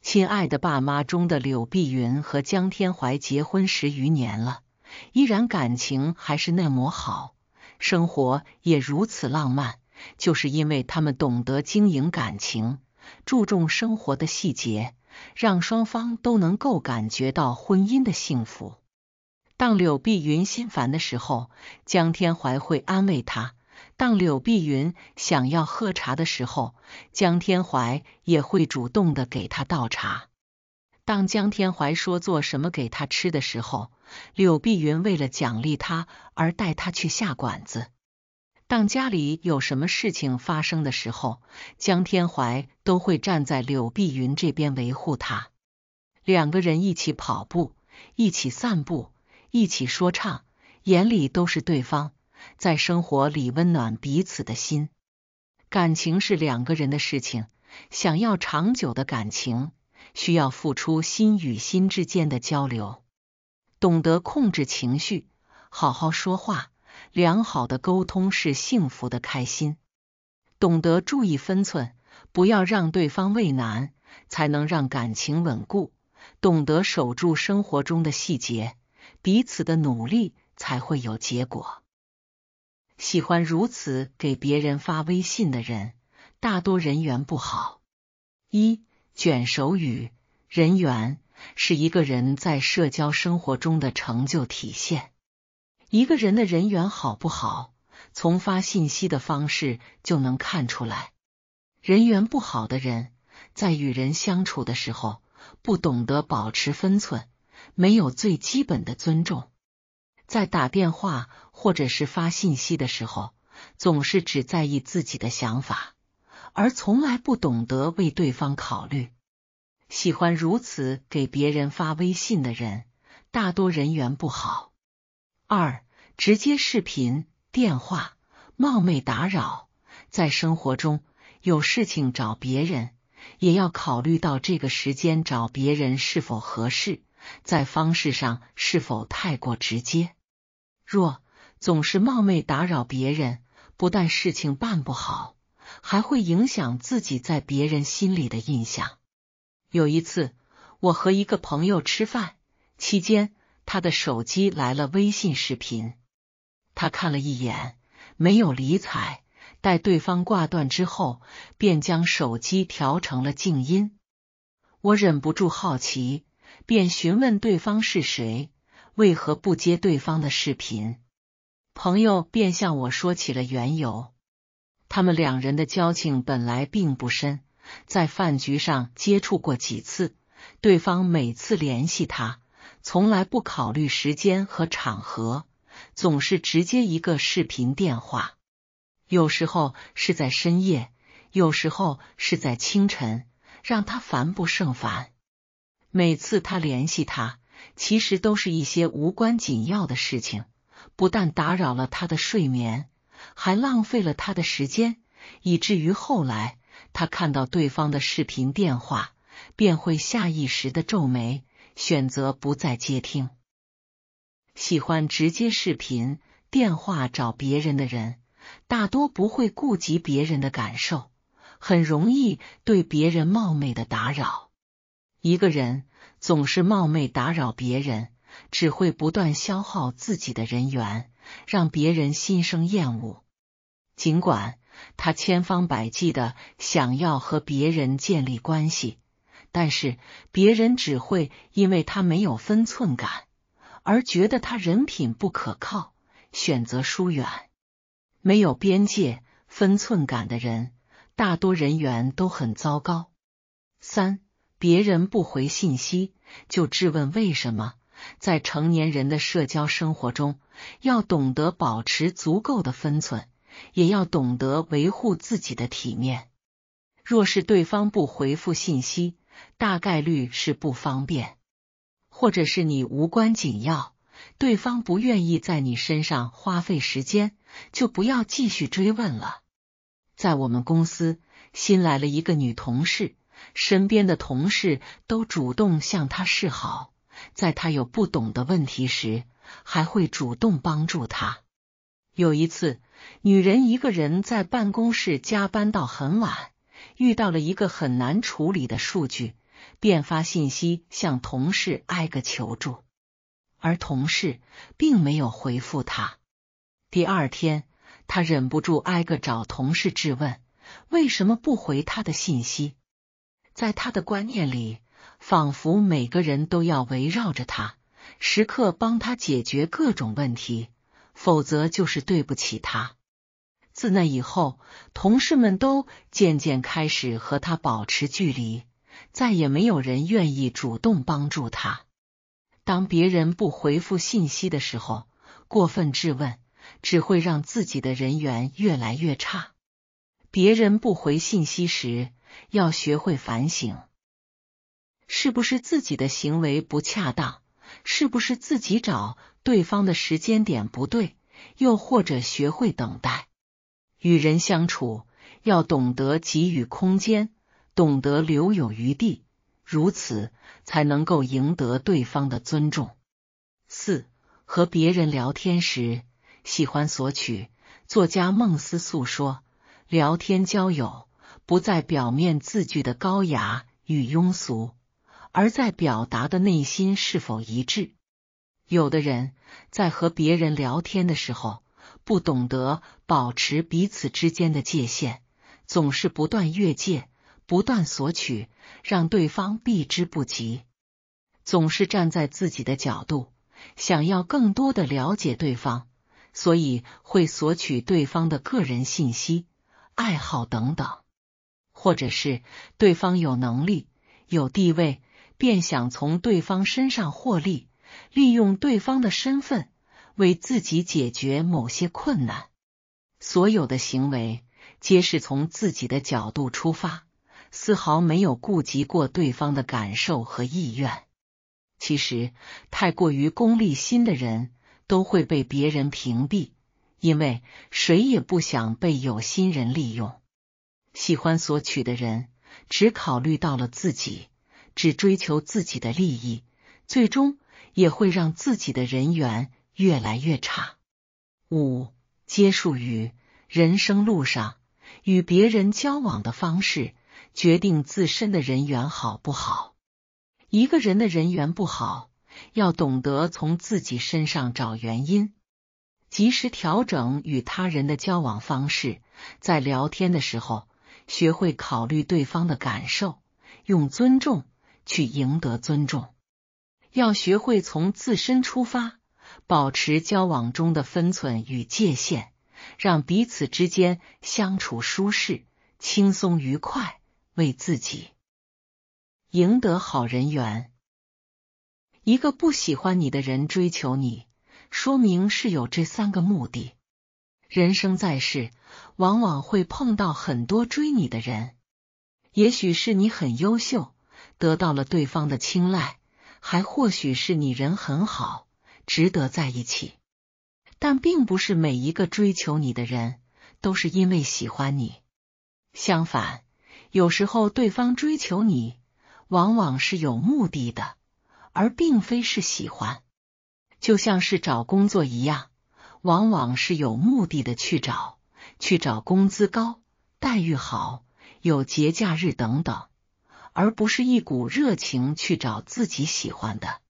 亲爱的爸妈中的柳碧云和江天怀结婚十余年了，依然感情还是那么好，生活也如此浪漫。就是因为他们懂得经营感情，注重生活的细节，让双方都能够感觉到婚姻的幸福。当柳碧云心烦的时候，江天怀会安慰她；当柳碧云想要喝茶的时候，江天怀也会主动的给她倒茶。当江天怀说做什么给他吃的时候，柳碧云为了奖励他而带他去下馆子。当家里有什么事情发生的时候，江天怀都会站在柳碧云这边维护她。两个人一起跑步，一起散步，一起说唱，眼里都是对方，在生活里温暖彼此的心。感情是两个人的事情，想要长久的感情，需要付出心与心之间的交流，懂得控制情绪，好好说话。良好的沟通是幸福的开心，懂得注意分寸，不要让对方为难，才能让感情稳固。懂得守住生活中的细节，彼此的努力才会有结果。喜欢如此给别人发微信的人，大多人缘不好。一卷手语，人缘是一个人在社交生活中的成就体现。一个人的人缘好不好，从发信息的方式就能看出来。人缘不好的人，在与人相处的时候，不懂得保持分寸，没有最基本的尊重。在打电话或者是发信息的时候，总是只在意自己的想法，而从来不懂得为对方考虑。喜欢如此给别人发微信的人，大多人缘不好。二直接视频电话冒昧打扰，在生活中有事情找别人，也要考虑到这个时间找别人是否合适，在方式上是否太过直接。若总是冒昧打扰别人，不但事情办不好，还会影响自己在别人心里的印象。有一次，我和一个朋友吃饭期间。他的手机来了微信视频，他看了一眼，没有理睬。待对方挂断之后，便将手机调成了静音。我忍不住好奇，便询问对方是谁，为何不接对方的视频。朋友便向我说起了缘由：他们两人的交情本来并不深，在饭局上接触过几次，对方每次联系他。从来不考虑时间和场合，总是直接一个视频电话。有时候是在深夜，有时候是在清晨，让他烦不胜烦。每次他联系他，其实都是一些无关紧要的事情，不但打扰了他的睡眠，还浪费了他的时间，以至于后来他看到对方的视频电话，便会下意识的皱眉。选择不再接听。喜欢直接视频电话找别人的人，大多不会顾及别人的感受，很容易对别人冒昧的打扰。一个人总是冒昧打扰别人，只会不断消耗自己的人缘，让别人心生厌恶。尽管他千方百计的想要和别人建立关系。但是别人只会因为他没有分寸感而觉得他人品不可靠，选择疏远。没有边界、分寸感的人，大多人缘都很糟糕。三，别人不回信息就质问为什么？在成年人的社交生活中，要懂得保持足够的分寸，也要懂得维护自己的体面。若是对方不回复信息，大概率是不方便，或者是你无关紧要，对方不愿意在你身上花费时间，就不要继续追问了。在我们公司，新来了一个女同事，身边的同事都主动向她示好，在她有不懂的问题时，还会主动帮助她。有一次，女人一个人在办公室加班到很晚。遇到了一个很难处理的数据，便发信息向同事挨个求助，而同事并没有回复他。第二天，他忍不住挨个找同事质问为什么不回他的信息。在他的观念里，仿佛每个人都要围绕着他，时刻帮他解决各种问题，否则就是对不起他。自那以后，同事们都渐渐开始和他保持距离，再也没有人愿意主动帮助他。当别人不回复信息的时候，过分质问只会让自己的人缘越来越差。别人不回信息时，要学会反省，是不是自己的行为不恰当？是不是自己找对方的时间点不对？又或者学会等待。与人相处，要懂得给予空间，懂得留有余地，如此才能够赢得对方的尊重。四，和别人聊天时喜欢索取。作家孟思素说，聊天交友不在表面字句的高雅与庸俗，而在表达的内心是否一致。有的人，在和别人聊天的时候。不懂得保持彼此之间的界限，总是不断越界、不断索取，让对方避之不及。总是站在自己的角度，想要更多的了解对方，所以会索取对方的个人信息、爱好等等。或者是对方有能力、有地位，便想从对方身上获利，利用对方的身份。为自己解决某些困难，所有的行为皆是从自己的角度出发，丝毫没有顾及过对方的感受和意愿。其实，太过于功利心的人都会被别人屏蔽，因为谁也不想被有心人利用。喜欢索取的人只考虑到了自己，只追求自己的利益，最终也会让自己的人缘。越来越差。五、接触与人生路上与别人交往的方式，决定自身的人缘好不好。一个人的人缘不好，要懂得从自己身上找原因，及时调整与他人的交往方式。在聊天的时候，学会考虑对方的感受，用尊重去赢得尊重。要学会从自身出发。保持交往中的分寸与界限，让彼此之间相处舒适、轻松、愉快，为自己赢得好人缘。一个不喜欢你的人追求你，说明是有这三个目的。人生在世，往往会碰到很多追你的人，也许是你很优秀，得到了对方的青睐，还或许是你人很好。值得在一起，但并不是每一个追求你的人都是因为喜欢你。相反，有时候对方追求你，往往是有目的的，而并非是喜欢。就像是找工作一样，往往是有目的的去找，去找工资高、待遇好、有节假日等等，而不是一股热情去找自己喜欢的。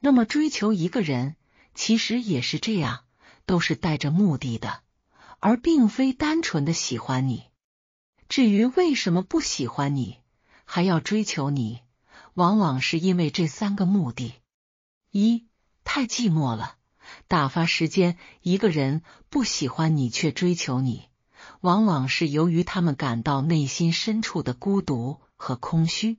那么，追求一个人其实也是这样，都是带着目的的，而并非单纯的喜欢你。至于为什么不喜欢你还要追求你，往往是因为这三个目的：一、太寂寞了，打发时间；一个人不喜欢你却追求你，往往是由于他们感到内心深处的孤独和空虚，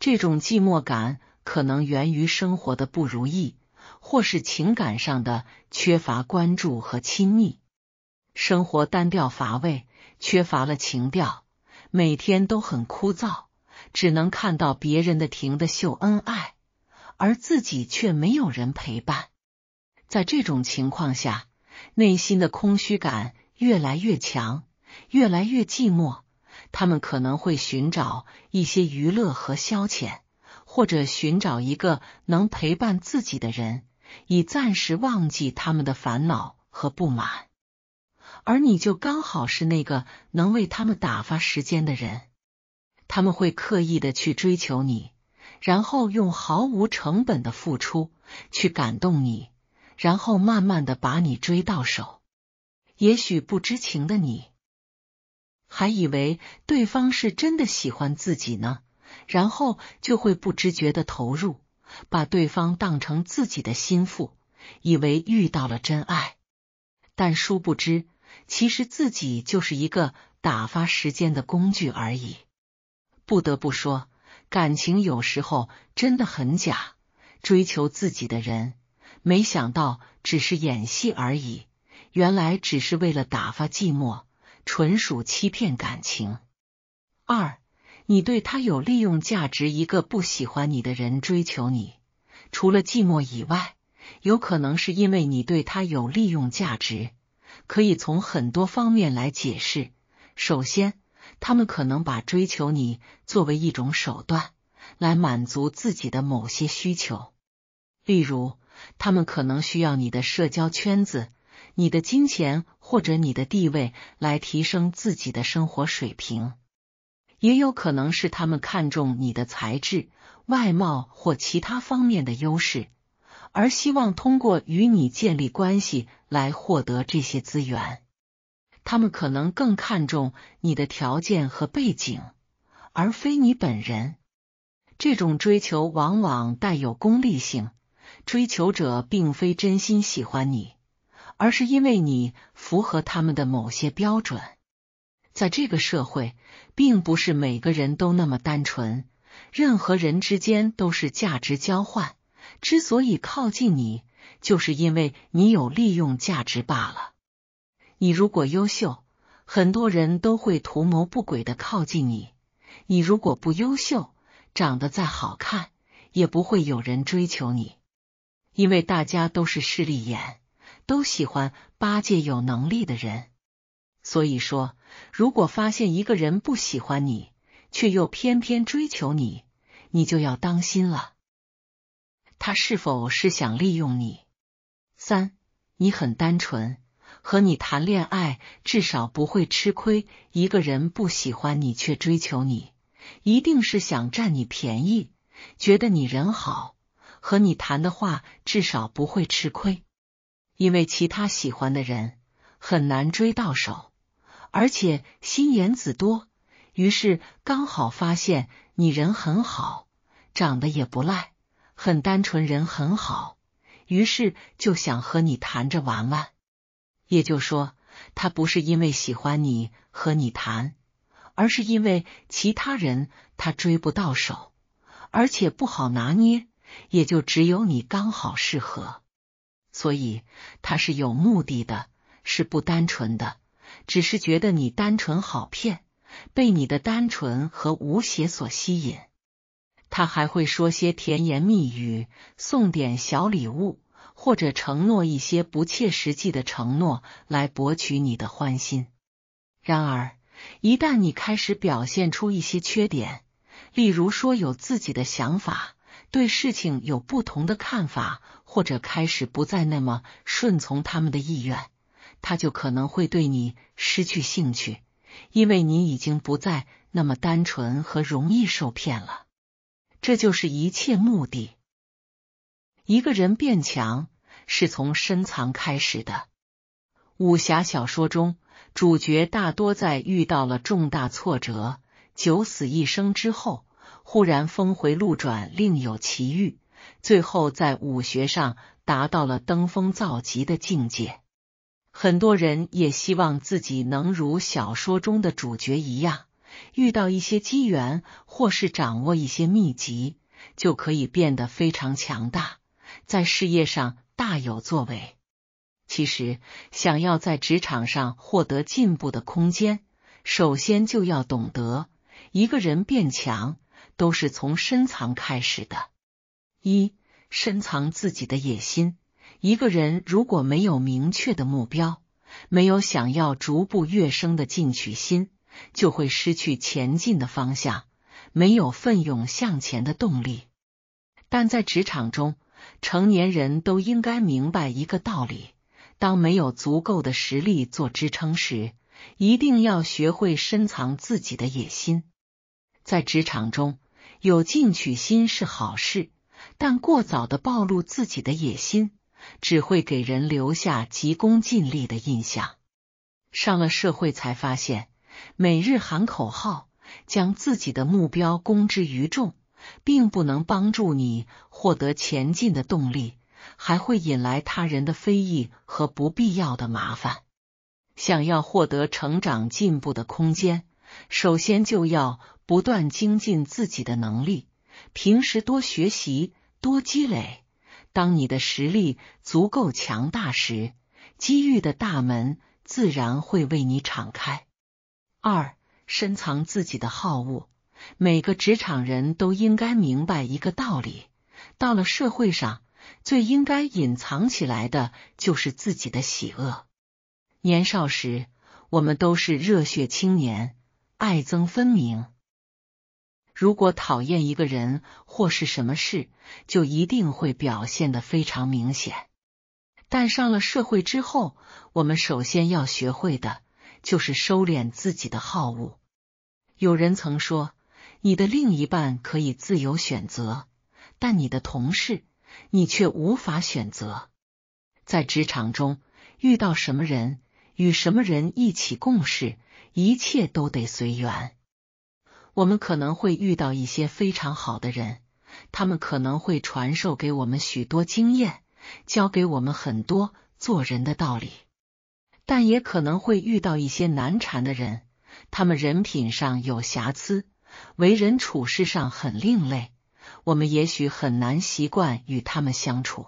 这种寂寞感。可能源于生活的不如意，或是情感上的缺乏关注和亲密。生活单调乏味，缺乏了情调，每天都很枯燥，只能看到别人的停的秀恩爱，而自己却没有人陪伴。在这种情况下，内心的空虚感越来越强，越来越寂寞。他们可能会寻找一些娱乐和消遣。或者寻找一个能陪伴自己的人，以暂时忘记他们的烦恼和不满。而你就刚好是那个能为他们打发时间的人。他们会刻意的去追求你，然后用毫无成本的付出去感动你，然后慢慢的把你追到手。也许不知情的你，还以为对方是真的喜欢自己呢。然后就会不知觉的投入，把对方当成自己的心腹，以为遇到了真爱，但殊不知，其实自己就是一个打发时间的工具而已。不得不说，感情有时候真的很假。追求自己的人，没想到只是演戏而已，原来只是为了打发寂寞，纯属欺骗感情。二。你对他有利用价值。一个不喜欢你的人追求你，除了寂寞以外，有可能是因为你对他有利用价值。可以从很多方面来解释。首先，他们可能把追求你作为一种手段，来满足自己的某些需求。例如，他们可能需要你的社交圈子、你的金钱或者你的地位来提升自己的生活水平。也有可能是他们看重你的才智、外貌或其他方面的优势，而希望通过与你建立关系来获得这些资源。他们可能更看重你的条件和背景，而非你本人。这种追求往往带有功利性，追求者并非真心喜欢你，而是因为你符合他们的某些标准。在这个社会，并不是每个人都那么单纯，任何人之间都是价值交换。之所以靠近你，就是因为你有利用价值罢了。你如果优秀，很多人都会图谋不轨的靠近你；你如果不优秀，长得再好看，也不会有人追求你。因为大家都是势利眼，都喜欢巴结有能力的人。所以说，如果发现一个人不喜欢你，却又偏偏追求你，你就要当心了。他是否是想利用你？三，你很单纯，和你谈恋爱至少不会吃亏。一个人不喜欢你却追求你，一定是想占你便宜，觉得你人好，和你谈的话至少不会吃亏，因为其他喜欢的人很难追到手。而且心眼子多，于是刚好发现你人很好，长得也不赖，很单纯，人很好，于是就想和你谈着玩玩。也就说，他不是因为喜欢你和你谈，而是因为其他人他追不到手，而且不好拿捏，也就只有你刚好适合，所以他是有目的的，是不单纯的。只是觉得你单纯好骗，被你的单纯和无邪所吸引。他还会说些甜言蜜语，送点小礼物，或者承诺一些不切实际的承诺来博取你的欢心。然而，一旦你开始表现出一些缺点，例如说有自己的想法，对事情有不同的看法，或者开始不再那么顺从他们的意愿。他就可能会对你失去兴趣，因为你已经不再那么单纯和容易受骗了。这就是一切目的。一个人变强是从深藏开始的。武侠小说中，主角大多在遇到了重大挫折、九死一生之后，忽然峰回路转，另有奇遇，最后在武学上达到了登峰造极的境界。很多人也希望自己能如小说中的主角一样，遇到一些机缘，或是掌握一些秘籍，就可以变得非常强大，在事业上大有作为。其实，想要在职场上获得进步的空间，首先就要懂得，一个人变强都是从深藏开始的。一，深藏自己的野心。一个人如果没有明确的目标，没有想要逐步跃升的进取心，就会失去前进的方向，没有奋勇向前的动力。但在职场中，成年人都应该明白一个道理：当没有足够的实力做支撑时，一定要学会深藏自己的野心。在职场中，有进取心是好事，但过早的暴露自己的野心。只会给人留下急功近利的印象。上了社会才发现，每日喊口号，将自己的目标公之于众，并不能帮助你获得前进的动力，还会引来他人的非议和不必要的麻烦。想要获得成长进步的空间，首先就要不断精进自己的能力，平时多学习，多积累。当你的实力足够强大时，机遇的大门自然会为你敞开。二，深藏自己的好恶。每个职场人都应该明白一个道理：到了社会上，最应该隐藏起来的就是自己的喜恶。年少时，我们都是热血青年，爱憎分明。如果讨厌一个人或是什么事，就一定会表现的非常明显。但上了社会之后，我们首先要学会的就是收敛自己的好恶。有人曾说，你的另一半可以自由选择，但你的同事，你却无法选择。在职场中，遇到什么人，与什么人一起共事，一切都得随缘。我们可能会遇到一些非常好的人，他们可能会传授给我们许多经验，教给我们很多做人的道理。但也可能会遇到一些难缠的人，他们人品上有瑕疵，为人处事上很另类，我们也许很难习惯与他们相处。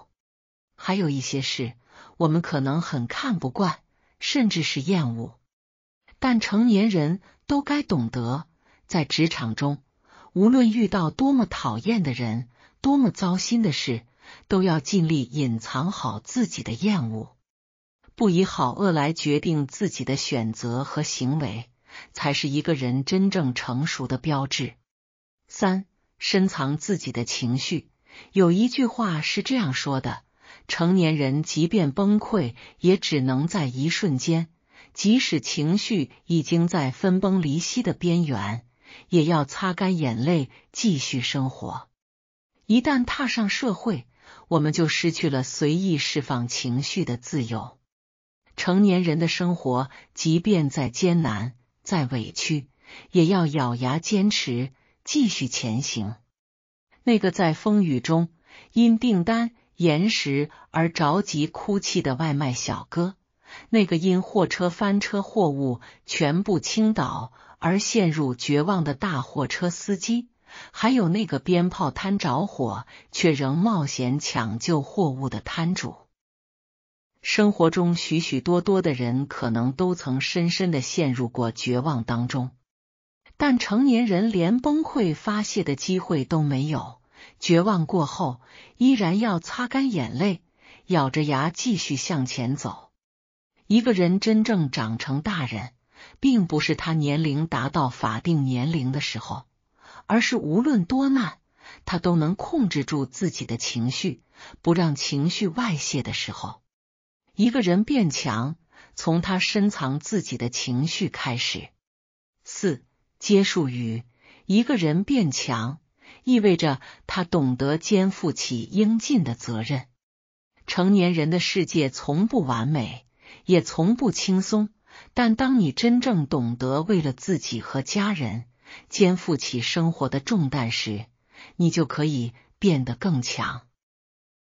还有一些事，我们可能很看不惯，甚至是厌恶。但成年人都该懂得。在职场中，无论遇到多么讨厌的人，多么糟心的事，都要尽力隐藏好自己的厌恶，不以好恶来决定自己的选择和行为，才是一个人真正成熟的标志。三，深藏自己的情绪。有一句话是这样说的：成年人即便崩溃，也只能在一瞬间；即使情绪已经在分崩离析的边缘。也要擦干眼泪，继续生活。一旦踏上社会，我们就失去了随意释放情绪的自由。成年人的生活，即便再艰难、再委屈，也要咬牙坚持，继续前行。那个在风雨中因订单延时而着急哭泣的外卖小哥，那个因货车翻车货物全部倾倒。而陷入绝望的大货车司机，还有那个鞭炮摊着火却仍冒险抢救货物的摊主，生活中许许多多的人可能都曾深深的陷入过绝望当中，但成年人连崩溃发泄的机会都没有，绝望过后依然要擦干眼泪，咬着牙继续向前走。一个人真正长成大人。并不是他年龄达到法定年龄的时候，而是无论多难，他都能控制住自己的情绪，不让情绪外泄的时候。一个人变强，从他深藏自己的情绪开始。四、接述语。一个人变强，意味着他懂得肩负起应尽的责任。成年人的世界从不完美，也从不轻松。但当你真正懂得为了自己和家人肩负起生活的重担时，你就可以变得更强。